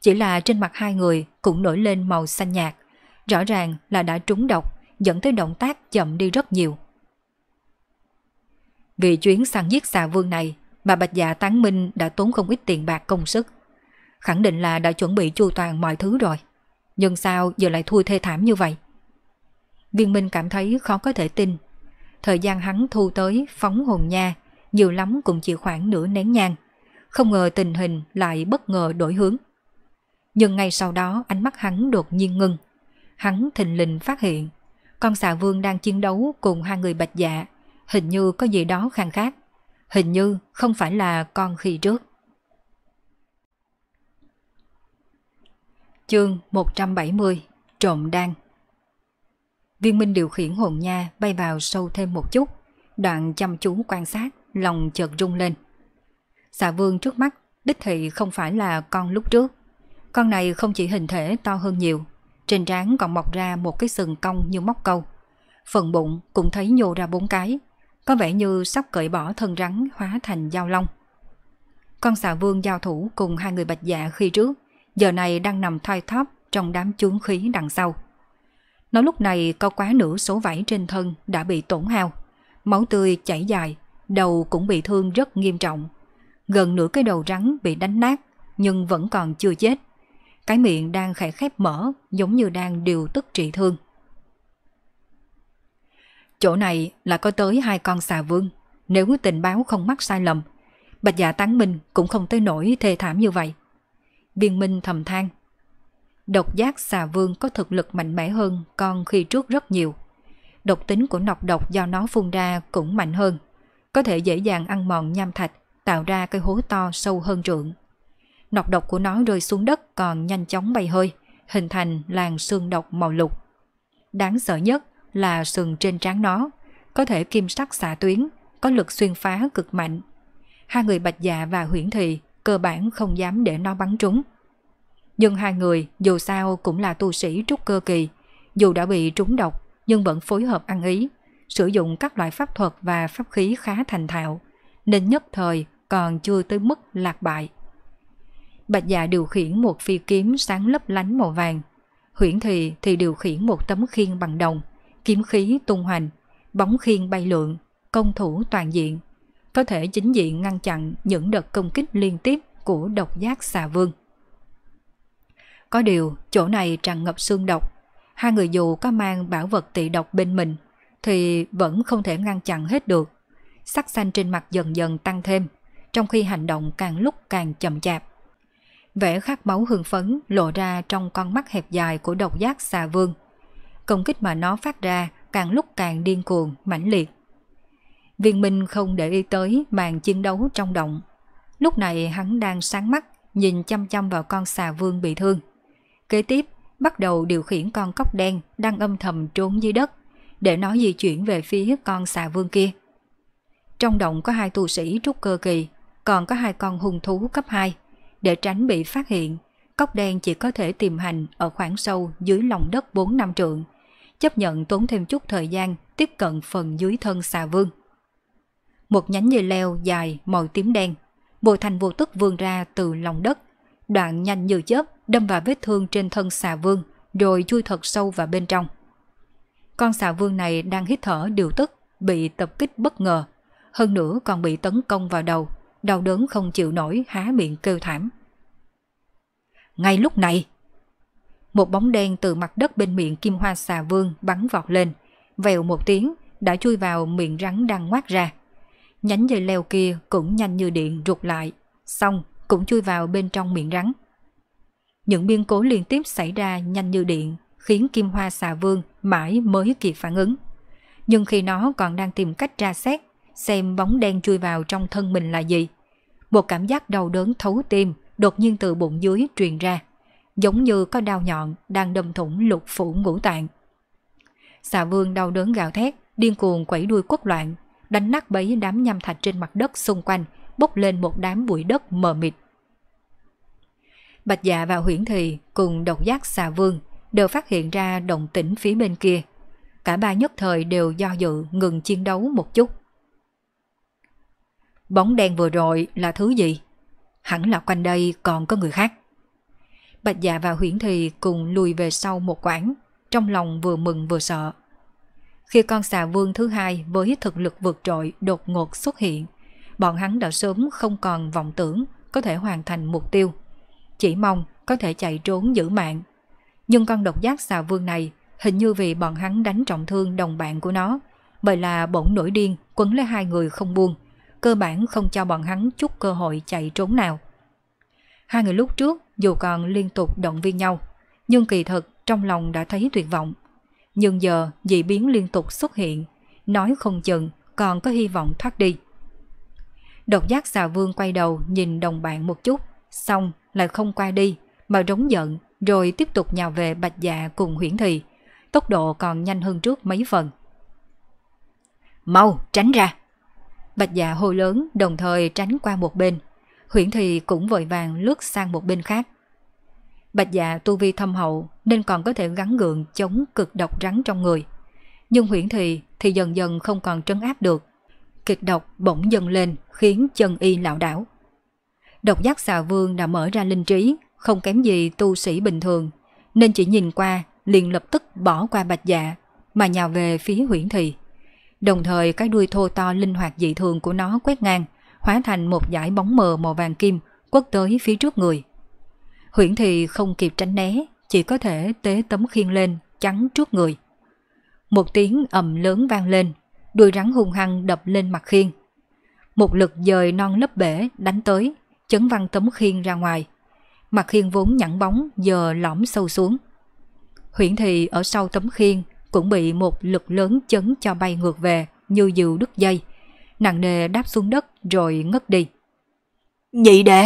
Chỉ là trên mặt hai người cũng nổi lên màu xanh nhạt, rõ ràng là đã trúng độc dẫn tới động tác chậm đi rất nhiều. Vì chuyến săn giết xà vương này bà Bạch Dạ Tán Minh đã tốn không ít tiền bạc công sức. Khẳng định là đã chuẩn bị chu toàn mọi thứ rồi. Nhưng sao giờ lại thui thê thảm như vậy? Viên Minh cảm thấy khó có thể tin. Thời gian hắn thu tới phóng hồn nha, nhiều lắm cũng chỉ khoảng nửa nén nhang. Không ngờ tình hình lại bất ngờ đổi hướng. Nhưng ngay sau đó ánh mắt hắn đột nhiên ngưng. Hắn thình lình phát hiện, con xà vương đang chiến đấu cùng hai người bạch dạ Hình như có gì đó khang khác. Hình như không phải là con khi trước. Chương 170 Trộm đan Viên Minh điều khiển hồn nha bay vào sâu thêm một chút, đoạn chăm chú quan sát, lòng chợt rung lên. Xà vương trước mắt, đích thị không phải là con lúc trước. Con này không chỉ hình thể to hơn nhiều, trên trán còn mọc ra một cái sừng cong như móc câu. Phần bụng cũng thấy nhô ra bốn cái, có vẻ như sắp cởi bỏ thân rắn hóa thành dao long. Con xà vương giao thủ cùng hai người bạch dạ khi trước, giờ này đang nằm thoi thóp trong đám chuốn khí đằng sau. Nó lúc này có quá nửa số vảy trên thân đã bị tổn hao, máu tươi chảy dài, đầu cũng bị thương rất nghiêm trọng. Gần nửa cái đầu rắn bị đánh nát nhưng vẫn còn chưa chết. Cái miệng đang khẽ khép mở giống như đang điều tức trị thương. Chỗ này là có tới hai con xà vương, nếu tình báo không mắc sai lầm, bạch giả dạ tán minh cũng không tới nổi thê thảm như vậy. Viên minh thầm than. Độc giác xà vương có thực lực mạnh mẽ hơn con khi trước rất nhiều. Độc tính của nọc độc do nó phun ra cũng mạnh hơn, có thể dễ dàng ăn mòn nham thạch, tạo ra cái hố to sâu hơn trượng. Nọc độc của nó rơi xuống đất còn nhanh chóng bay hơi, hình thành làn xương độc màu lục. Đáng sợ nhất là sừng trên trán nó, có thể kim sắc xạ tuyến, có lực xuyên phá cực mạnh. Hai người Bạch Dạ và huyễn Thị cơ bản không dám để nó bắn trúng. Nhưng hai người dù sao cũng là tu sĩ trúc cơ kỳ, dù đã bị trúng độc nhưng vẫn phối hợp ăn ý, sử dụng các loại pháp thuật và pháp khí khá thành thạo, nên nhất thời còn chưa tới mức lạc bại. Bạch Dạ điều khiển một phi kiếm sáng lấp lánh màu vàng, huyễn Thị thì điều khiển một tấm khiên bằng đồng – kiếm khí tung hoành, bóng khiên bay lượn, công thủ toàn diện, có thể chính diện ngăn chặn những đợt công kích liên tiếp của độc giác xà vương. Có điều, chỗ này tràn ngập xương độc, hai người dù có mang bảo vật tị độc bên mình thì vẫn không thể ngăn chặn hết được. Sắc xanh trên mặt dần dần tăng thêm, trong khi hành động càng lúc càng chậm chạp. Vẻ khát máu hưng phấn lộ ra trong con mắt hẹp dài của độc giác xà vương, công kích mà nó phát ra càng lúc càng điên cuồng, mãnh liệt. Viên Minh không để ý tới màn chiến đấu trong động. Lúc này hắn đang sáng mắt, nhìn chăm chăm vào con xà vương bị thương. Kế tiếp, bắt đầu điều khiển con cóc đen đang âm thầm trốn dưới đất, để nó di chuyển về phía con xà vương kia. Trong động có hai tu sĩ trúc cơ kỳ, còn có hai con hung thú cấp 2. Để tránh bị phát hiện, cóc đen chỉ có thể tìm hành ở khoảng sâu dưới lòng đất 4 năm trượng, chấp nhận tốn thêm chút thời gian tiếp cận phần dưới thân xà vương. Một nhánh dây leo dài màu tím đen, vô thành vô tức vươn ra từ lòng đất, đoạn nhanh như chớp đâm vào vết thương trên thân xà vương rồi chui thật sâu vào bên trong. Con xà vương này đang hít thở điều tức, bị tập kích bất ngờ, hơn nữa còn bị tấn công vào đầu, đau đớn không chịu nổi há miệng kêu thảm. Ngay lúc này, một bóng đen từ mặt đất bên miệng kim hoa xà vương bắn vọt lên, vèo một tiếng đã chui vào miệng rắn đang ngoác ra. Nhánh dây leo kia cũng nhanh như điện rụt lại, xong cũng chui vào bên trong miệng rắn. Những biên cố liên tiếp xảy ra nhanh như điện khiến kim hoa xà vương mãi mới kịp phản ứng. Nhưng khi nó còn đang tìm cách ra xét, xem bóng đen chui vào trong thân mình là gì, một cảm giác đau đớn thấu tim đột nhiên từ bụng dưới truyền ra giống như có đao nhọn đang đâm thủng lục phủ ngũ tạng. Xà vương đau đớn gào thét, điên cuồng quẩy đuôi quất loạn, đánh nát bấy đám nham thạch trên mặt đất xung quanh, bốc lên một đám bụi đất mờ mịt. Bạch dạ và huyển thị cùng độc giác xà vương đều phát hiện ra động tĩnh phía bên kia. Cả ba nhất thời đều do dự ngừng chiến đấu một chút. Bóng đen vừa rồi là thứ gì? Hẳn là quanh đây còn có người khác. Bạch Dạ và Huyễn Thì cùng lùi về sau một quãng, trong lòng vừa mừng vừa sợ. Khi con xà vương thứ hai với thực lực vượt trội đột ngột xuất hiện, bọn hắn đã sớm không còn vọng tưởng có thể hoàn thành mục tiêu. Chỉ mong có thể chạy trốn giữ mạng. Nhưng con độc giác xà vương này hình như vì bọn hắn đánh trọng thương đồng bạn của nó, bởi là bỗng nổi điên quấn lấy hai người không buông, cơ bản không cho bọn hắn chút cơ hội chạy trốn nào. Hai người lúc trước dù còn liên tục động viên nhau, nhưng kỳ thật trong lòng đã thấy tuyệt vọng. Nhưng giờ dị biến liên tục xuất hiện, nói không chừng còn có hy vọng thoát đi. Độc giác xà vương quay đầu nhìn đồng bạn một chút, xong lại không qua đi, mà rống giận rồi tiếp tục nhào về bạch dạ cùng huyển thị. Tốc độ còn nhanh hơn trước mấy phần. Mau, tránh ra! Bạch dạ hô lớn đồng thời tránh qua một bên, Huyển Thì cũng vội vàng lướt sang một bên khác. Bạch dạ tu vi thâm hậu nên còn có thể gắn gượng chống cực độc rắn trong người. Nhưng Huyển Thì thì dần dần không còn trấn áp được. Kịch độc bỗng dâng lên khiến chân y lão đảo. Độc giác xà vương đã mở ra linh trí, không kém gì tu sĩ bình thường, nên chỉ nhìn qua liền lập tức bỏ qua bạch dạ mà nhào về phía Huyển thị. Đồng thời cái đuôi thô to linh hoạt dị thường của nó quét ngang, hóa thành một dải bóng mờ màu vàng kim quất tới phía trước người. Huyển thì không kịp tránh né, chỉ có thể tế tấm khiên lên, chắn trước người. Một tiếng ầm lớn vang lên, đuôi rắn hung hăng đập lên mặt khiên. Một lực dời non lấp bể đánh tới, chấn văng tấm khiên ra ngoài. Mặt khiên vốn nhẵn bóng giờ lõm sâu xuống. Huyển thì ở sau tấm khiên cũng bị một lực lớn chấn cho bay ngược về như diều đứt dây. Nặng nề đáp xuống đất rồi ngất đi. Nhị đệ!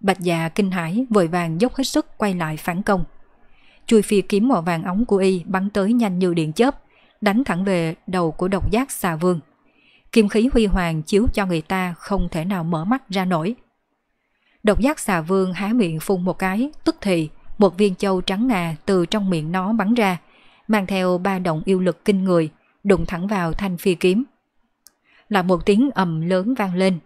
Bạch già dạ kinh hãi vội vàng dốc hết sức quay lại phản công. Chui phi kiếm màu vàng ống của y bắn tới nhanh như điện chớp, đánh thẳng về đầu của độc giác xà vương. Kim khí huy hoàng chiếu cho người ta không thể nào mở mắt ra nổi. Độc giác xà vương há miệng phun một cái, tức thì một viên châu trắng ngà từ trong miệng nó bắn ra, mang theo ba động yêu lực kinh người, đụng thẳng vào thanh phi kiếm là một tiếng ầm lớn vang lên.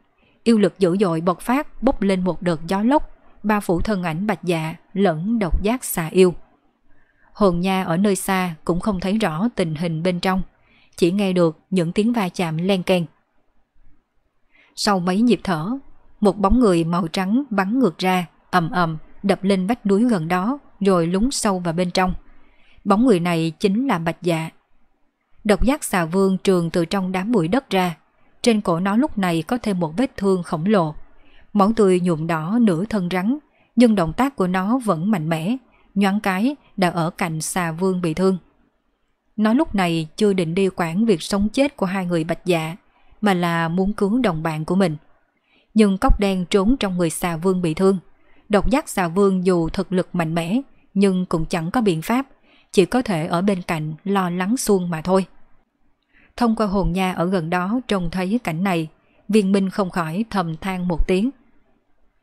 Yêu lực dữ dội bộc phát bốc lên một đợt gió lốc, bao phủ thân ảnh bạch dạ lẫn độc giác xà yêu. Hồn nha ở nơi xa cũng không thấy rõ tình hình bên trong, chỉ nghe được những tiếng va chạm len keng. Sau mấy nhịp thở, một bóng người màu trắng bắn ngược ra, ầm ầm đập lên vách núi gần đó rồi lún sâu vào bên trong. Bóng người này chính là Bạch Dạ. Độc giác xà vương trường từ trong đám bụi đất ra, trên cổ nó lúc này có thêm một vết thương khổng lồ. Máu tươi nhuộm đỏ nửa thân rắn, nhưng động tác của nó vẫn mạnh mẽ, nhoáng cái đã ở cạnh xà vương bị thương. Nó lúc này chưa định đi quản việc sống chết của hai người bạch dạ, mà là muốn cứu đồng bạn của mình. Nhưng cóc đen trốn trong người xà vương bị thương. Độc giác xà vương dù thực lực mạnh mẽ, nhưng cũng chẳng có biện pháp, chỉ có thể ở bên cạnh lo lắng suông mà thôi thông qua hồn nha ở gần đó trông thấy cảnh này, viên minh không khỏi thầm than một tiếng.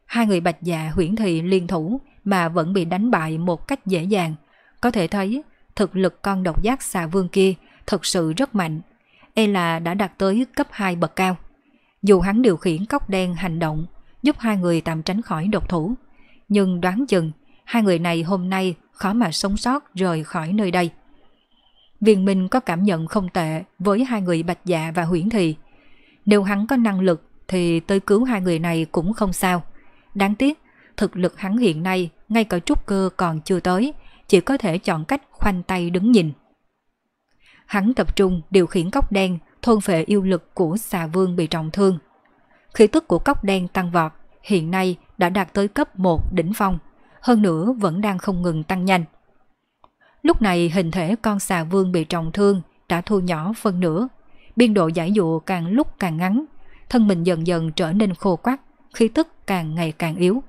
Hai người bạch dạ huyển thị liên thủ mà vẫn bị đánh bại một cách dễ dàng. Có thể thấy, thực lực con độc giác xà vương kia thật sự rất mạnh, e là đã đạt tới cấp 2 bậc cao. Dù hắn điều khiển cốc đen hành động, giúp hai người tạm tránh khỏi độc thủ, nhưng đoán chừng hai người này hôm nay khó mà sống sót rời khỏi nơi đây. Viên Minh có cảm nhận không tệ với hai người Bạch Dạ và Huyễn Thị. Nếu hắn có năng lực thì tới cứu hai người này cũng không sao. Đáng tiếc, thực lực hắn hiện nay ngay cả trúc cơ còn chưa tới, chỉ có thể chọn cách khoanh tay đứng nhìn. Hắn tập trung điều khiển cốc đen, thôn phệ yêu lực của xà vương bị trọng thương. Khí tức của cốc đen tăng vọt, hiện nay đã đạt tới cấp 1 đỉnh phong, hơn nữa vẫn đang không ngừng tăng nhanh. Lúc này hình thể con xà vương bị trọng thương đã thu nhỏ phân nửa. Biên độ giải dụ càng lúc càng ngắn, thân mình dần dần trở nên khô quắc, khí tức càng ngày càng yếu.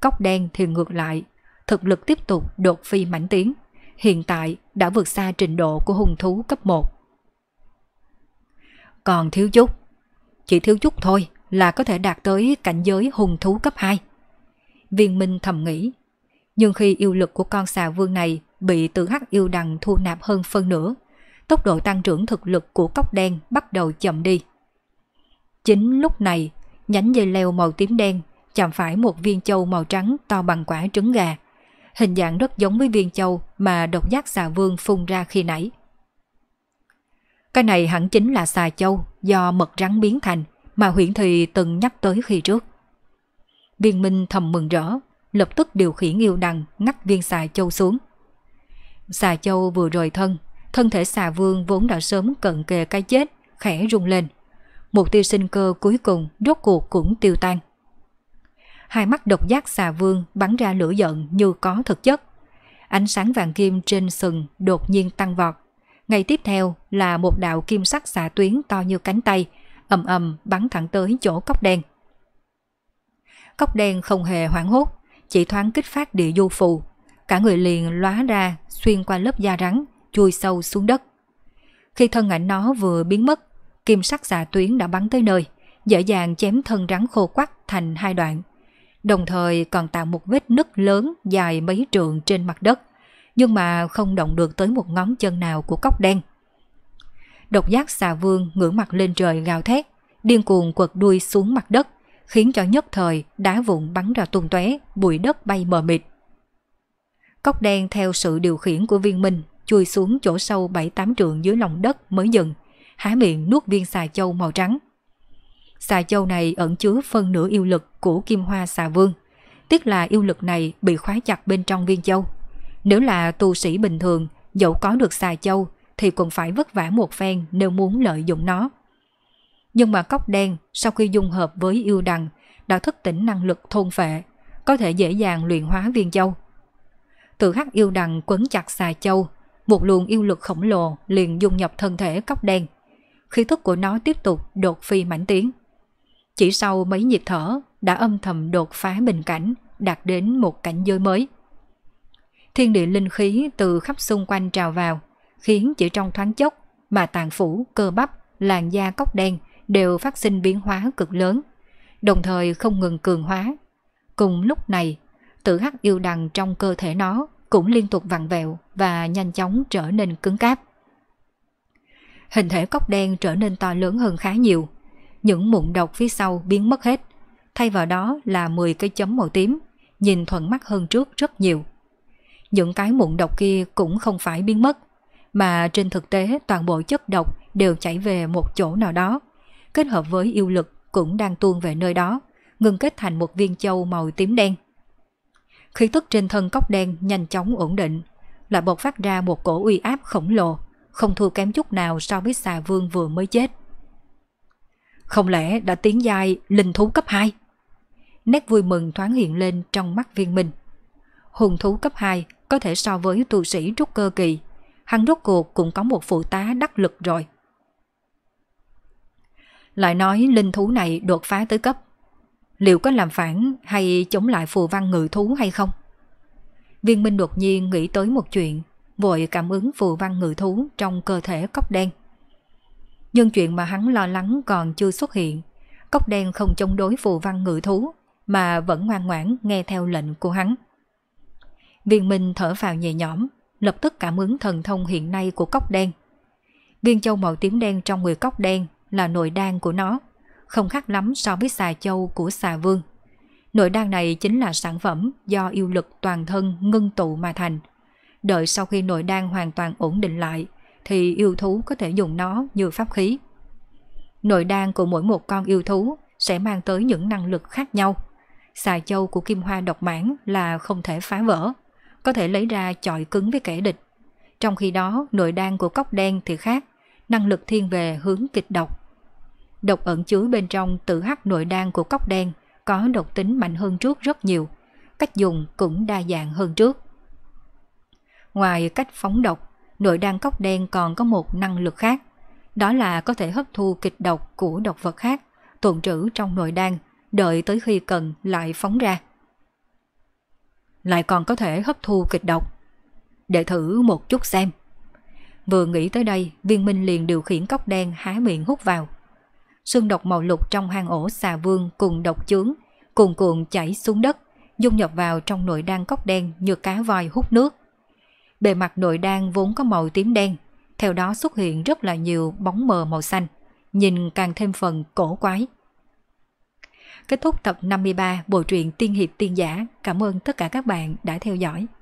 Cóc đen thì ngược lại, thực lực tiếp tục đột phi mãnh tiến, hiện tại đã vượt xa trình độ của hung thú cấp 1. Còn thiếu chút, chỉ thiếu chút thôi là có thể đạt tới cảnh giới hung thú cấp 2. Viên Minh thầm nghĩ, nhưng khi yêu lực của con xà vương này bị tử hắc yêu đằng thu nạp hơn phân nửa. Tốc độ tăng trưởng thực lực của cốc đen bắt đầu chậm đi. Chính lúc này, nhánh dây leo màu tím đen chạm phải một viên châu màu trắng to bằng quả trứng gà. Hình dạng rất giống với viên châu mà độc giác xà vương phun ra khi nãy. Cái này hẳn chính là xà châu do mật rắn biến thành mà huyện thị từng nhắc tới khi trước. Viên Minh thầm mừng rỡ, lập tức điều khiển yêu đằng ngắt viên xà châu xuống – Xà châu vừa rời thân, thân thể xà vương vốn đã sớm cận kề cái chết, khẽ rung lên. Một tiêu sinh cơ cuối cùng rốt cuộc cũng tiêu tan. Hai mắt độc giác xà vương bắn ra lửa giận như có thực chất. Ánh sáng vàng kim trên sừng đột nhiên tăng vọt. Ngày tiếp theo là một đạo kim sắc xà tuyến to như cánh tay, ầm ầm bắn thẳng tới chỗ cốc đen. Cốc đen không hề hoảng hốt, chỉ thoáng kích phát địa du phù, Cả người liền lóa ra, xuyên qua lớp da rắn, chui sâu xuống đất. Khi thân ảnh nó vừa biến mất, kim sắc xạ tuyến đã bắn tới nơi, dễ dàng chém thân rắn khô quắc thành hai đoạn. Đồng thời còn tạo một vết nứt lớn dài mấy trượng trên mặt đất, nhưng mà không động được tới một ngón chân nào của cốc đen. Độc giác xà vương ngửa mặt lên trời gào thét, điên cuồng quật đuôi xuống mặt đất, khiến cho nhất thời đá vụn bắn ra tung tóe, bụi đất bay mờ mịt cóc đen theo sự điều khiển của viên minh chui xuống chỗ sâu 7-8 trượng dưới lòng đất mới dừng, há miệng nuốt viên xà châu màu trắng. Xà châu này ẩn chứa phân nửa yêu lực của kim hoa xà vương. Tiếc là yêu lực này bị khóa chặt bên trong viên châu. Nếu là tu sĩ bình thường, dẫu có được xà châu thì cũng phải vất vả một phen nếu muốn lợi dụng nó. Nhưng mà cốc đen sau khi dung hợp với yêu đằng đã thức tỉnh năng lực thôn phệ, có thể dễ dàng luyện hóa viên châu tự hắc yêu đằng quấn chặt xà châu, một luồng yêu lực khổng lồ liền dung nhập thân thể cóc đen. Khí thức của nó tiếp tục đột phi mãnh tiến. Chỉ sau mấy nhịp thở đã âm thầm đột phá bình cảnh, đạt đến một cảnh giới mới. Thiên địa linh khí từ khắp xung quanh trào vào, khiến chỉ trong thoáng chốc mà tàn phủ, cơ bắp, làn da cóc đen đều phát sinh biến hóa cực lớn, đồng thời không ngừng cường hóa. Cùng lúc này, tử hắc yêu đằng trong cơ thể nó cũng liên tục vặn vẹo và nhanh chóng trở nên cứng cáp. Hình thể cốc đen trở nên to lớn hơn khá nhiều. Những mụn độc phía sau biến mất hết. Thay vào đó là 10 cái chấm màu tím, nhìn thuận mắt hơn trước rất nhiều. Những cái mụn độc kia cũng không phải biến mất, mà trên thực tế toàn bộ chất độc đều chảy về một chỗ nào đó, kết hợp với yêu lực cũng đang tuôn về nơi đó, ngừng kết thành một viên châu màu tím đen khí tức trên thân cốc đen nhanh chóng ổn định, lại bột phát ra một cổ uy áp khổng lồ, không thua kém chút nào so với xà vương vừa mới chết. Không lẽ đã tiến giai linh thú cấp 2? Nét vui mừng thoáng hiện lên trong mắt viên minh. Hùng thú cấp 2 có thể so với tu sĩ trúc cơ kỳ, hắn rốt cuộc cũng có một phụ tá đắc lực rồi. Lại nói linh thú này đột phá tới cấp liệu có làm phản hay chống lại phù văn ngự thú hay không. Viên Minh đột nhiên nghĩ tới một chuyện, vội cảm ứng phù văn ngự thú trong cơ thể cốc đen. Nhưng chuyện mà hắn lo lắng còn chưa xuất hiện, cốc đen không chống đối phù văn ngự thú mà vẫn ngoan ngoãn nghe theo lệnh của hắn. Viên Minh thở vào nhẹ nhõm, lập tức cảm ứng thần thông hiện nay của cốc đen. Viên châu màu tím đen trong người cốc đen là nội đan của nó, không khác lắm so với xà châu của xà vương. Nội đan này chính là sản phẩm do yêu lực toàn thân ngưng tụ mà thành. Đợi sau khi nội đan hoàn toàn ổn định lại, thì yêu thú có thể dùng nó như pháp khí. Nội đan của mỗi một con yêu thú sẽ mang tới những năng lực khác nhau. Xà châu của kim hoa độc mãn là không thể phá vỡ, có thể lấy ra chọi cứng với kẻ địch. Trong khi đó, nội đan của cốc đen thì khác, năng lực thiên về hướng kịch độc độc ẩn chứa bên trong tự hắc nội đan của cốc đen có độc tính mạnh hơn trước rất nhiều, cách dùng cũng đa dạng hơn trước. Ngoài cách phóng độc, nội đan cốc đen còn có một năng lực khác, đó là có thể hấp thu kịch độc của độc vật khác, tồn trữ trong nội đan, đợi tới khi cần lại phóng ra. Lại còn có thể hấp thu kịch độc. Để thử một chút xem. Vừa nghĩ tới đây, viên minh liền điều khiển cốc đen há miệng hút vào, xương độc màu lục trong hang ổ xà vương cùng độc chướng, cuồn cuộn chảy xuống đất, dung nhập vào trong nội đan cốc đen như cá voi hút nước. Bề mặt nội đan vốn có màu tím đen, theo đó xuất hiện rất là nhiều bóng mờ màu xanh, nhìn càng thêm phần cổ quái. Kết thúc tập 53 bộ truyện Tiên Hiệp Tiên Giả. Cảm ơn tất cả các bạn đã theo dõi.